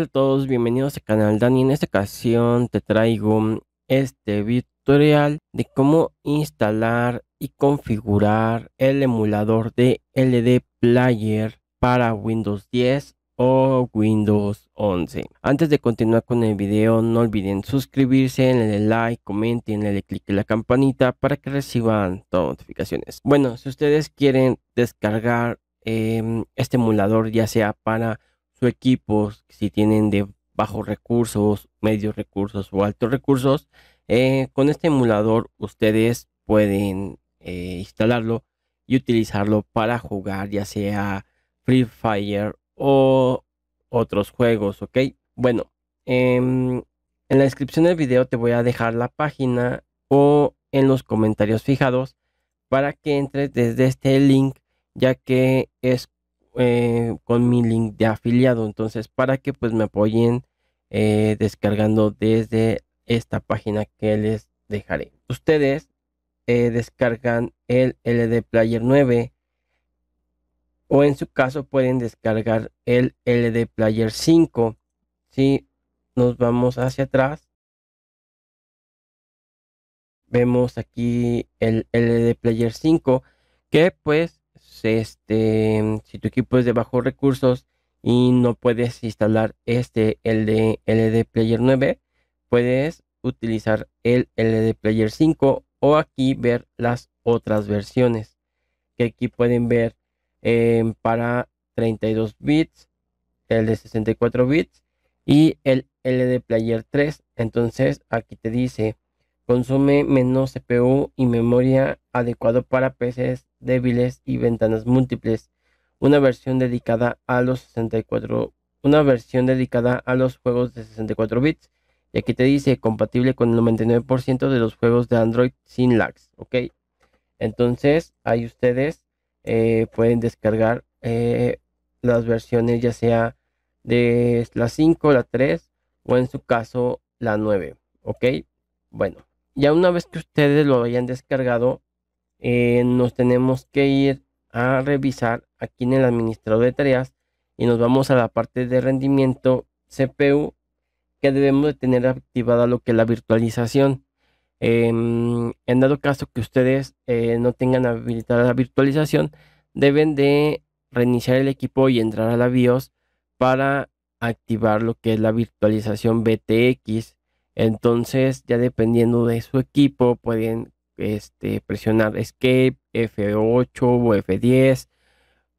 Hola a todos, bienvenidos al canal Dani. En esta ocasión te traigo mm, este tutorial de cómo instalar y configurar el emulador de LD Player para Windows 10 o Windows 11. Antes de continuar con el video, no olviden suscribirse, el like, comenten, denle click a la campanita para que reciban todas las notificaciones. Bueno, si ustedes quieren descargar em, este emulador, ya sea para equipos si tienen de bajos recursos, medios recursos o altos recursos, eh, con este emulador ustedes pueden eh, instalarlo y utilizarlo para jugar ya sea Free Fire o otros juegos, ¿ok? Bueno, em, en la descripción del video te voy a dejar la página o en los comentarios fijados para que entres desde este link ya que es eh, con mi link de afiliado. Entonces, para que pues me apoyen eh, descargando desde esta página que les dejaré. Ustedes eh, descargan el LD Player 9 o en su caso pueden descargar el LD Player 5. Si nos vamos hacia atrás, vemos aquí el LD Player 5 que pues este, si tu equipo es de bajos recursos y no puedes instalar este de LD Player 9, puedes utilizar el LD Player 5 o aquí ver las otras versiones que aquí pueden ver em, para 32 bits, el de 64 bits y el LD Player 3. Entonces aquí te dice consume menos CPU y memoria adecuado para PCs débiles y ventanas múltiples, una versión dedicada a los 64 una versión dedicada a los juegos de 64 bits. Y aquí te dice compatible con el 99% de los juegos de Android sin lags, ¿ok? Entonces ahí ustedes eh, pueden descargar eh, las versiones ya sea de la 5, la 3 o en su caso la 9, ¿ok? Bueno, ya una vez que ustedes lo hayan descargado, eh, nos tenemos que ir a revisar aquí en el administrador de tareas y nos vamos a la parte de rendimiento CPU que debemos de tener activada lo que es la virtualización. Em, en dado caso que ustedes eh, no tengan habilitada la virtualización, deben de reiniciar el equipo y entrar a la BIOS para activar lo que es la virtualización BTX. Entonces, ya dependiendo de su equipo, pueden este, presionar Escape, F8 o F10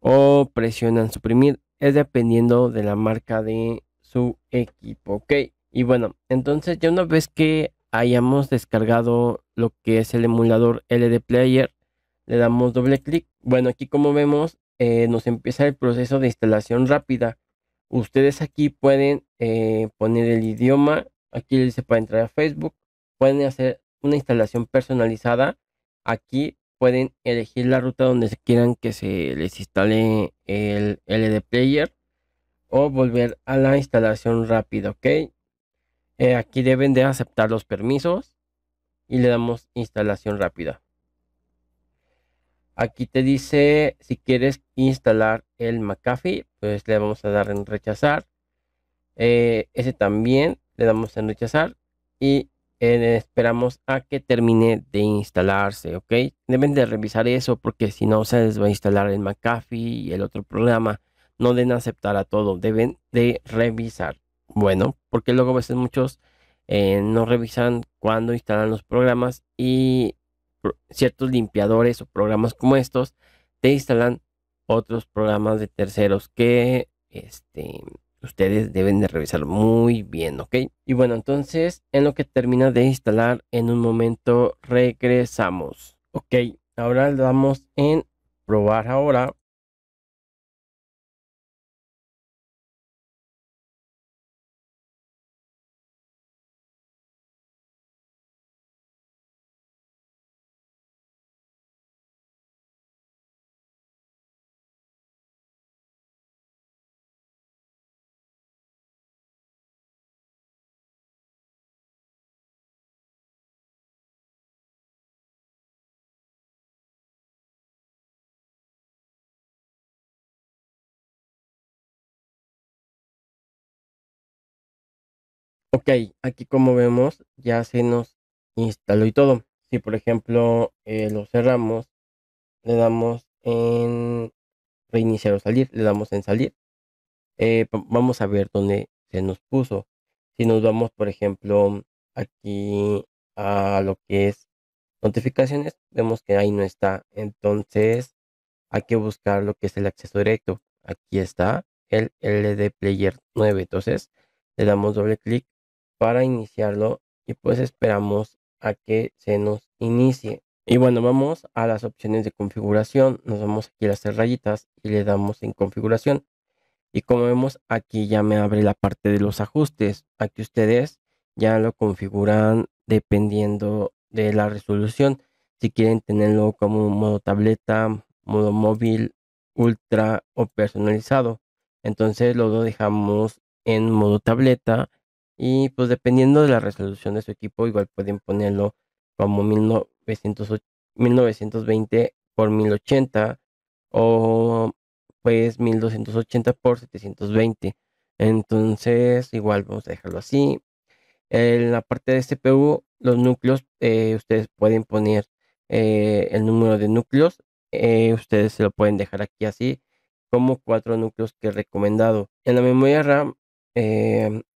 o presionan suprimir. Es dependiendo de la marca de su equipo. Ok. Y bueno, entonces ya una vez que hayamos descargado lo que es el emulador LD Player, le damos doble clic. Bueno, aquí como vemos, eh, nos empieza el proceso de instalación rápida. Ustedes aquí pueden eh, poner el idioma. Aquí dice para entrar a Facebook. Pueden hacer una instalación personalizada. Aquí pueden elegir la ruta donde se quieran que se les instale el LD Player o volver a la instalación rápida, ¿ok? Eh, aquí deben de aceptar los permisos y le damos instalación rápida. Aquí te dice si quieres instalar el McAfee, pues le vamos a dar en rechazar. Eh, ese también le damos en rechazar y esperamos a que termine de instalarse, ¿ok? Deben de revisar eso porque si no se les va a instalar el McAfee y el otro programa. No deben aceptar a todo, deben de revisar. Bueno, porque luego a veces muchos eh, no revisan cuando instalan los programas y ciertos limpiadores o programas como estos te instalan otros programas de terceros que este, ustedes deben de revisar muy bien, ¿ok? Y bueno, entonces en lo que termina de instalar, en un momento regresamos, ¿ok? Ahora le damos en probar ahora Ok, aquí como vemos ya se nos instaló y todo. Si por ejemplo eh, lo cerramos, le damos en reiniciar o salir, le damos en salir. Eh, vamos a ver dónde se nos puso. Si nos vamos por ejemplo aquí a lo que es notificaciones, vemos que ahí no está. Entonces hay que buscar lo que es el acceso directo. Aquí está el LD Player 9. Entonces le damos doble clic para iniciarlo y pues esperamos a que se nos inicie. Y bueno, vamos a las opciones de configuración. Nos vamos aquí a las rayitas y le damos en configuración. Y como vemos, aquí ya me abre la parte de los ajustes. Aquí ustedes ya lo configuran dependiendo de la resolución. Si quieren tenerlo como modo tableta, modo móvil, ultra o personalizado. Entonces lo dejamos en modo tableta y pues dependiendo de la resolución de su equipo, igual pueden ponerlo como 1920 por 1080 o pues 1280 por 720. Entonces, igual vamos a dejarlo así. En la parte de CPU, los núcleos, eh, ustedes pueden poner eh, el número de núcleos. Eh, ustedes se lo pueden dejar aquí así, como cuatro núcleos que he recomendado. En la memoria RAM,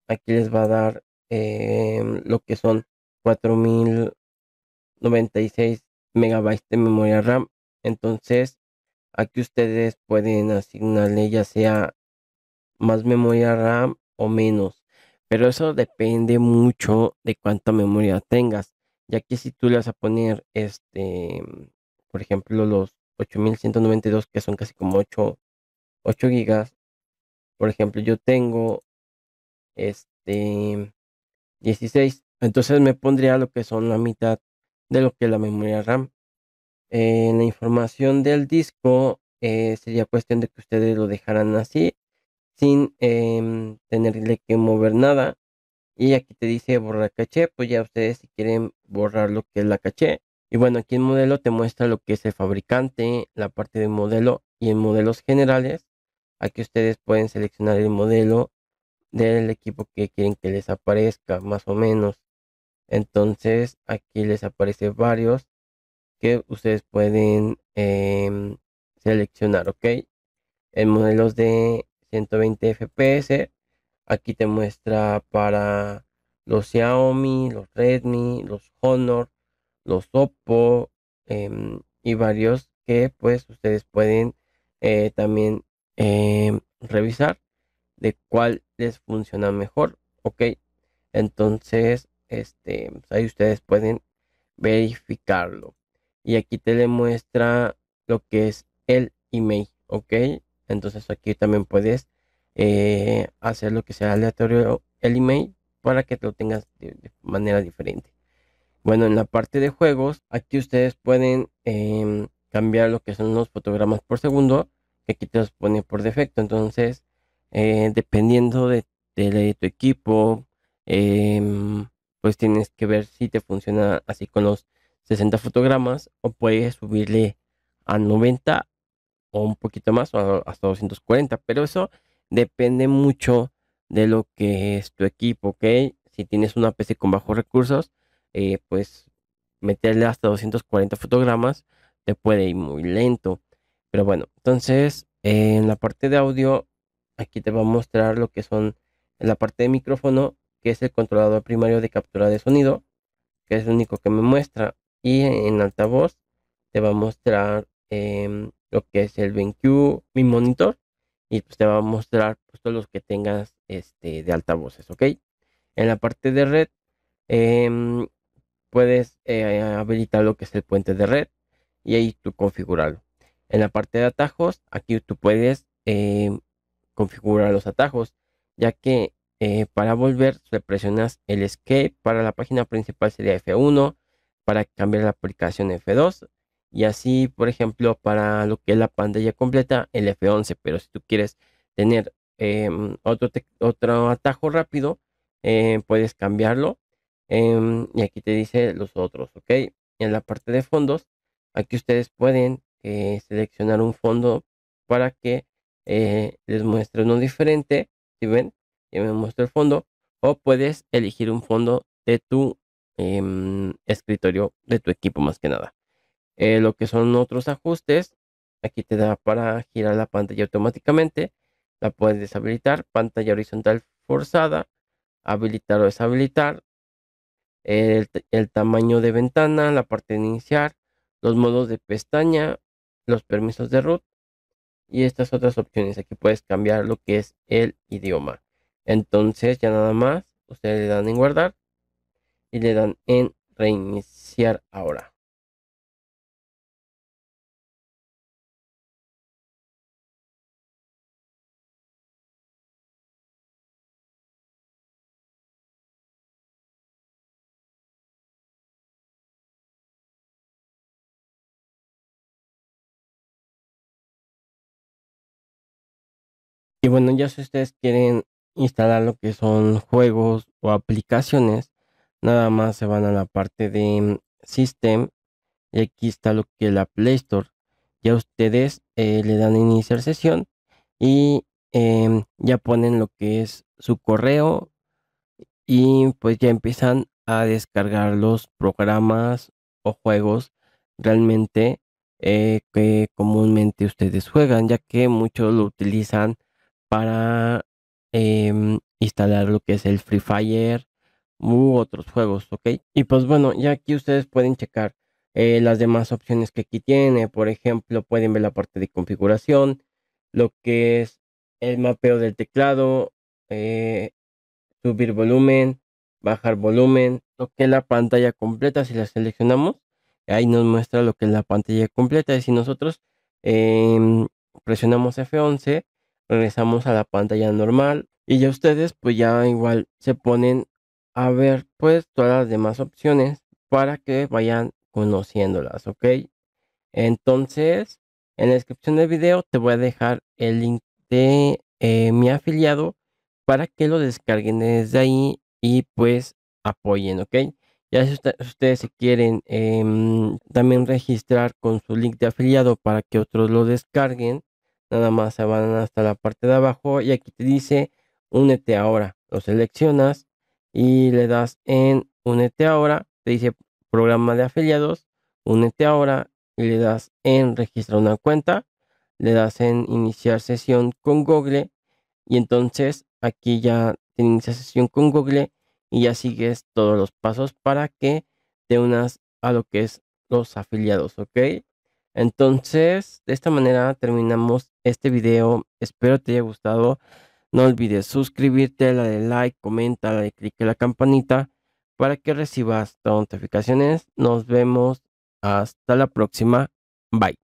aquí les va a dar em, lo que son 4096 megabytes de memoria RAM. Entonces, aquí ustedes pueden asignarle ya sea más memoria RAM o menos. Pero eso depende mucho de cuánta memoria tengas. Ya que si tú le vas a poner este, por ejemplo, los 8192 que son casi como 8, 8 gigas. Por ejemplo, yo tengo este, 16. Entonces me pondría lo que son la mitad de lo que es la memoria RAM. en eh, la información del disco eh, sería cuestión de que ustedes lo dejaran así, sin em, tenerle que mover nada. Y aquí te dice borrar caché, pues ya ustedes si quieren borrar lo que es la caché. Y bueno, aquí el modelo te muestra lo que es el fabricante, la parte de modelo y en modelos generales. Aquí ustedes pueden seleccionar el modelo del equipo que quieren que les aparezca, más o menos. Entonces aquí les aparece varios que ustedes pueden em, seleccionar, ¿ok? En modelos de 120 FPS, aquí te muestra para los Xiaomi, los Redmi, los Honor, los Oppo em, y varios que pues ustedes pueden eh, también em, revisar de cuál les funciona mejor. Ok, entonces este, pues, ahí ustedes pueden verificarlo. Y aquí te le muestra lo que es el email. Ok, entonces aquí también puedes eh, hacer lo que sea aleatorio el email para que lo tengas de, manera diferente. Bueno, en la parte de juegos, aquí ustedes pueden em, cambiar lo que son los fotogramas por segundo, que aquí te los pone por defecto. Entonces, eh, dependiendo de, tu equipo, em, pues tienes que ver si te funciona así con los 60 fotogramas o puedes subirle a 90 o un poquito más o hasta 240, pero eso depende mucho de lo que es tu equipo, ¿ok? Si tienes una PC con bajos recursos, eh, pues meterle hasta 240 fotogramas te puede ir muy lento. Pero bueno, entonces en la parte de audio aquí te va a mostrar lo que son la parte de micrófono, que es el controlador primario de captura de sonido, que es lo único que me muestra. Y en altavoz te va a mostrar em, lo que es el BenQ, mi monitor, y pues te va a mostrar pues, todos los que tengas este, de altavoces, ¿ok? En la parte de red em, puedes eh, habilitar lo que es el puente de red y ahí tú configurarlo. En la parte de atajos, aquí tú puedes em, configurar los atajos, ya que eh, para volver le presionas el escape, para la página principal sería F1, para cambiar la aplicación F2 y así, por ejemplo, para lo que es la pantalla completa, el F11, pero si tú quieres tener em, otro, otro atajo rápido, eh, puedes cambiarlo em, y aquí te dice los otros, ok. En la parte de fondos, aquí ustedes pueden eh, seleccionar un fondo para que eh, les muestro uno diferente. Si ven, y me muestra el fondo. O puedes elegir un fondo de tu em, escritorio, de tu equipo más que nada. Eh, lo que son otros ajustes, aquí te da para girar la pantalla automáticamente. La puedes deshabilitar. Pantalla horizontal forzada. Habilitar o deshabilitar. El, el tamaño de ventana, la parte de iniciar, los modos de pestaña, los permisos de root, y estas otras opciones. Aquí puedes cambiar lo que es el idioma. Entonces ya nada más, ustedes le dan en guardar y le dan en reiniciar ahora. Y bueno, ya si ustedes quieren instalar lo que son juegos o aplicaciones, nada más se van a la parte de System y aquí está lo que es la Play Store. Ya ustedes eh, le dan iniciar sesión y em, ya ponen lo que es su correo y pues ya empiezan a descargar los programas o juegos realmente eh, que comúnmente ustedes juegan, ya que muchos lo utilizan para em, instalar lo que es el Free Fire u otros juegos, ¿ok? Y pues bueno, ya aquí ustedes pueden checar eh, las demás opciones que aquí tiene. Por ejemplo, pueden ver la parte de configuración, lo que es el mapeo del teclado, eh, subir volumen, bajar volumen, lo que es la pantalla completa. Si la seleccionamos, ahí nos muestra lo que es la pantalla completa. Y si nosotros em, presionamos F11, regresamos a la pantalla normal y ya ustedes pues ya igual se ponen a ver pues todas las demás opciones para que vayan conociéndolas, ¿ok? Entonces, en la descripción del video te voy a dejar el link de eh, mi afiliado para que lo descarguen desde ahí y pues apoyen, ¿ok? Ya si ustedes se quieren em, también registrar con su link de afiliado para que otros lo descarguen, nada más se van hasta la parte de abajo y aquí te dice únete ahora. Lo seleccionas y le das en únete ahora. Te dice programa de afiliados, únete ahora y le das en registrar una cuenta. Le das en iniciar sesión con Google y entonces aquí ya te inicia sesión con Google y ya sigues todos los pasos para que te unas a lo que es los afiliados, ¿ok? Entonces, de esta manera terminamos este video. Espero te haya gustado. No olvides suscribirte, darle like, comenta, darle clic a la campanita para que recibas notificaciones. Nos vemos hasta la próxima. Bye.